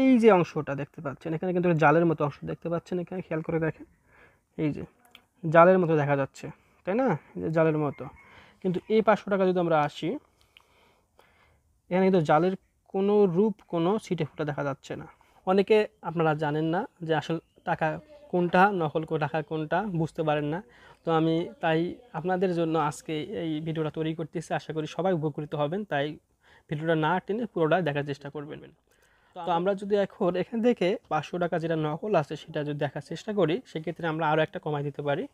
এই যে অংশটা দেখতে পাচ্ছেন এখানে কিন্তু জালের মতো অংশ দেখতে পাচ্ছেন এখানে খেয়াল করে দেখেন এই যে জালের মতো দেখা যাচ্ছে তাই না জালের মতো কিন্তু এই পাঁচশো টাকা যদি আমরা আসি এখানে কিন্তু জালের কোনো রূপ কোনো ছিটে ফুটা দেখা যাচ্ছে না অনেকে আপনারা জানেন না যে আসল টাকা কোনটা নকল টাকা কোনটা বুঝতে পারেন না তো আমি তাই আপনাদের জন্য আজকে এই ভিডিওটা তৈরি করতেছি আশা করি সবাই উপকৃত হবেন তাই ভিডিওটা না টেনে পুরোটা দেখার চেষ্টা করবেন তো আমরা যদি এখন এখান থেকে পাঁচশো টাকা যেটা নকল আছে সেটা যদি দেখার চেষ্টা করি সেক্ষেত্রে আমরা আরও একটা কমাই দিতে পারি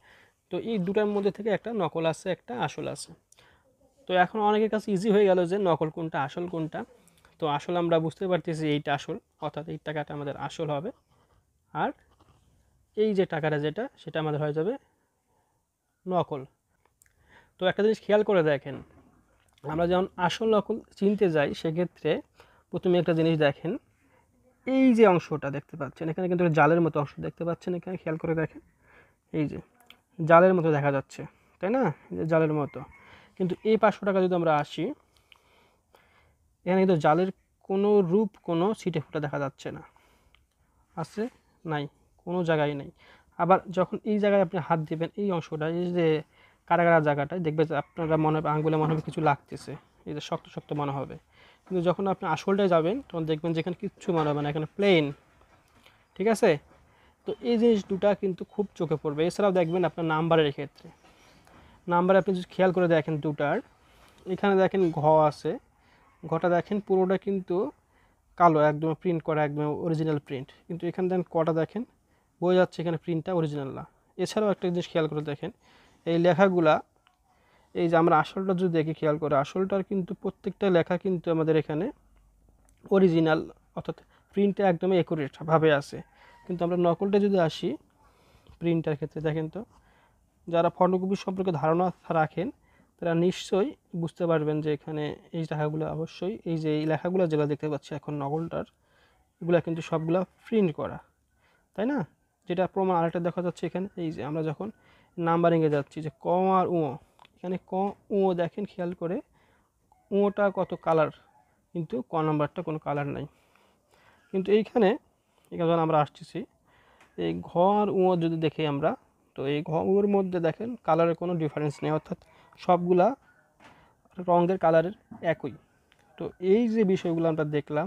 তো এই দুটার মধ্যে থেকে একটা নকল আছে একটা আসল আছে তো এখন অনেকের কাছে ইজি হয়ে গেল যে নকল কোনটা আসল কোনটা তো আসল আমরা বুঝতে পারতেছি এইটা আসল অর্থাৎ এই টাকাটা আমাদের আসল হবে আর এই যে টাকাটা যেটা সেটা আমাদের হয়ে যাবে নকল তো একটা জিনিস খেয়াল করে দেখেন আমরা যখন আসল নকল চিনতে যাই সেক্ষেত্রে প্রথমে একটা জিনিস দেখেন এই যে অংশটা দেখতে পাচ্ছেন এখানে কিন্তু জালের মতো অংশ দেখতে পাচ্ছেন এখানে খেয়াল করে দেখেন এই যে জালের মতো দেখা যাচ্ছে তাই না জালের মতো কিন্তু এই পাঁচশো টাকা যদি আমরা আসি এখানে কিন্তু জালের কোনো রূপ কোনো ছিটে ফুটা দেখা যাচ্ছে না আছে নাই কোনো জায়গায় নেই আবার যখন এই জায়গায় আপনি হাত দেবেন এই অংশটা এই যে কারাগারা জায়গাটায় দেখবে আপনারা মনে হবে আঙ্গুলে মনে হবে কিছু লাগতেছে এই যে শক্ত শক্ত মনে হবে কিন্তু যখন আপনি আসলটায় যাবেন তখন দেখবেন যেখানে কিচ্ছু মনে হবে না এখানে প্লেন ঠিক আছে তো এই জিনিস দুটা কিন্তু খুব চোখে পড়বে এছাড়াও দেখবেন আপনার নাম্বারের ক্ষেত্রে নাম্বারে আপনি যদি খেয়াল করে দেখেন দুটার এখানে দেখেন ঘ আছে ঘটা দেখেন পুরোটা কিন্তু কালো একদম প্রিন্ট করা একদম অরিজিনাল প্রিন্ট কিন্তু এখানে দেখেন কটা দেখেন বোঝা যাচ্ছে এখানে প্রিন্টটা অরিজিনাল না এছাড়াও একটা জিনিস খেয়াল করে দেখেন এই লেখাগুলা এই যে আমরা আসলটা যদি দেখি খেয়াল করে আসলটার কিন্তু প্রত্যেকটা লেখা কিন্তু আমাদের এখানে অরিজিনাল অর্থাৎ প্রিন্টটা একদমই একুরেটভাবে আছে কিন্তু আমরা নকলটা যদি আসি প্রিন্টার ক্ষেত্রে দেখেন তো যারা ফটোকপি সম্পর্কে ধারণা রাখেন তারা নিশ্চয়ই বুঝতে পারবেন যে এখানে এই লেখাগুলো অবশ্যই এই যে এই লেখাগুলো যেগুলো দেখতে পাচ্ছি এখন নকলটার এগুলো কিন্তু সবগুলো প্রিন্ট করা তাই না যেটা প্রমাণ আরেকটা দেখা যাচ্ছে এখানে এই যে আমরা যখন নাম্বারিংয়ে যাচ্ছি যে কম আর উঁ এখানে ক ও দেখেন খেয়াল করে ওটা কত কালার কিন্তু ক নাম্বারটা কোনো কালার নাই কিন্তু এইখানে এখানে যখন আমরা আসতেছি এই ঘর ও যদি দেখি আমরা তো এই ঘর মধ্যে দেখেন কালারের কোনো ডিফারেন্স নেই অর্থাৎ সবগুলা রঙের কালারের একই তো এই যে বিষয়গুলো আমরা দেখলাম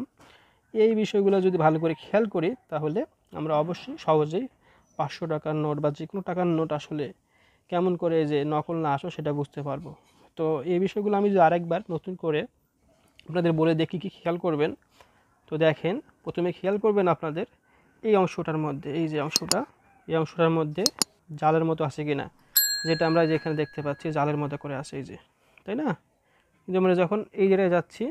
এই বিষয়গুলো যদি ভালো করে খেয়াল করি তাহলে আমরা অবশ্যই সহজেই পাঁচশো টাকার নোট বা যে কোনো টাকার নোট আসলে কেমন করে যে নকল না আসো সেটা বুঝতে পারবো তো এই বিষয়গুলো আমি যদি আরেকবার নতুন করে আপনাদের বলে দেখি কি খেয়াল করবেন তো দেখেন প্রথমে খেয়াল করবেন আপনাদের এই অংশটার মধ্যে এই যে অংশটা এই অংশটার মধ্যে জালের মতো আছে কি না যেটা আমরা যেখানে দেখতে পাচ্ছি জালের মতো করে আসে এই যে তাই না কিন্তু আমরা যখন এই জায়গায় যাচ্ছি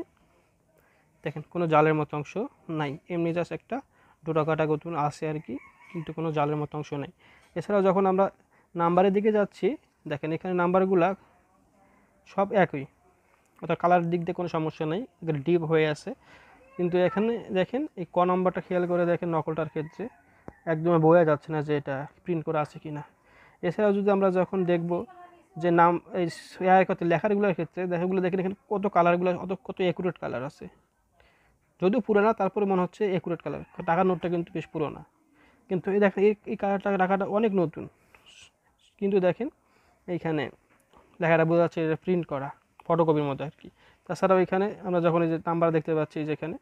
দেখেন কোনো জালের মতো অংশ নাই এমনি জাস্ট একটা ডোটা কাটা গতুন আছে আর কি কিন্তু কোনো জালের মতো অংশ নেই এছাড়াও যখন আমরা নাম্বারের দিকে যাচ্ছি দেখেন এখানে নাম্বারগুলা সব একই অর্থাৎ কালার দিক দিয়ে কোনো সমস্যা নেই ডিপ হয়ে আছে কিন্তু এখানে দেখেন এই ক নম্বরটা খেয়াল করে দেখেন নকলটার ক্ষেত্রে একদমই বোঝা যাচ্ছে না যে এটা প্রিন্ট করা আছে কি না এছাড়াও যদি আমরা যখন দেখব যে নাম এই এআই কত লেখারগুলোর ক্ষেত্রে দেখাগুলো দেখেন এখানে কত কালারগুলো অত কত অ্যাকুরেট কালার আছে যদিও পুরানা তারপরে মনে হচ্ছে অ্যাকুরেট কালার টাকার নোটটা কিন্তু বেশ পুরোনা কিন্তু এই দেখেন এই কালারটা রাখাটা অনেক নতুন কিন্তু দেখেন এইখানে লেখাটা বোঝা যাচ্ছে এটা প্রিন্ট করা ফটোকপির মতো আর কি তাছাড়াও এখানে আমরা যখন এই যে নাম্বার দেখতে পাচ্ছি এই যেখানে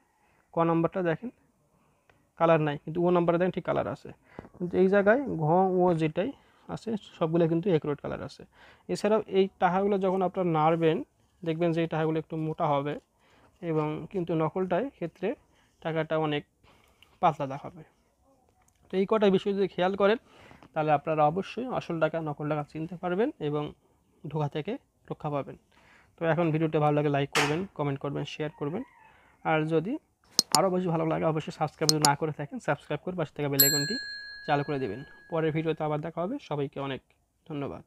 ক নাম্বারটা দেখেন কালার নাই কিন্তু ও নাম্বারে দেখেন ঠিক কালার আছে কিন্তু এই জায়গায় ঘ ও যেটাই আছে সবগুলো কিন্তু একুরেট কালার আছে এছাড়াও এই টাকাগুলো যখন আপনারা নাড়বেন দেখবেন যে এই টাকাগুলো একটু মোটা হবে এবং কিন্তু নকলটায় ক্ষেত্রে টাকাটা অনেক পাতলা দেখাবে তো এই কটা বিষয় যদি খেয়াল করেন তাহলে আপনারা অবশ্যই আসল টাকা নকল টাকা চিনতে পারবেন এবং ধোকা থেকে রক্ষা পাবেন তো এখন ভিডিওটা ভালো লাগে লাইক করবেন কমেন্ট করবেন শেয়ার করবেন আর যদি আরও বেশি ভালো লাগে অবশ্যই সাবস্ক্রাইব যদি না করে থাকেন সাবস্ক্রাইব করে পাশে থেকে বেলাইকনটি চালু করে দেবেন পরের ভিডিওতে আবার দেখা হবে সবাইকে অনেক ধন্যবাদ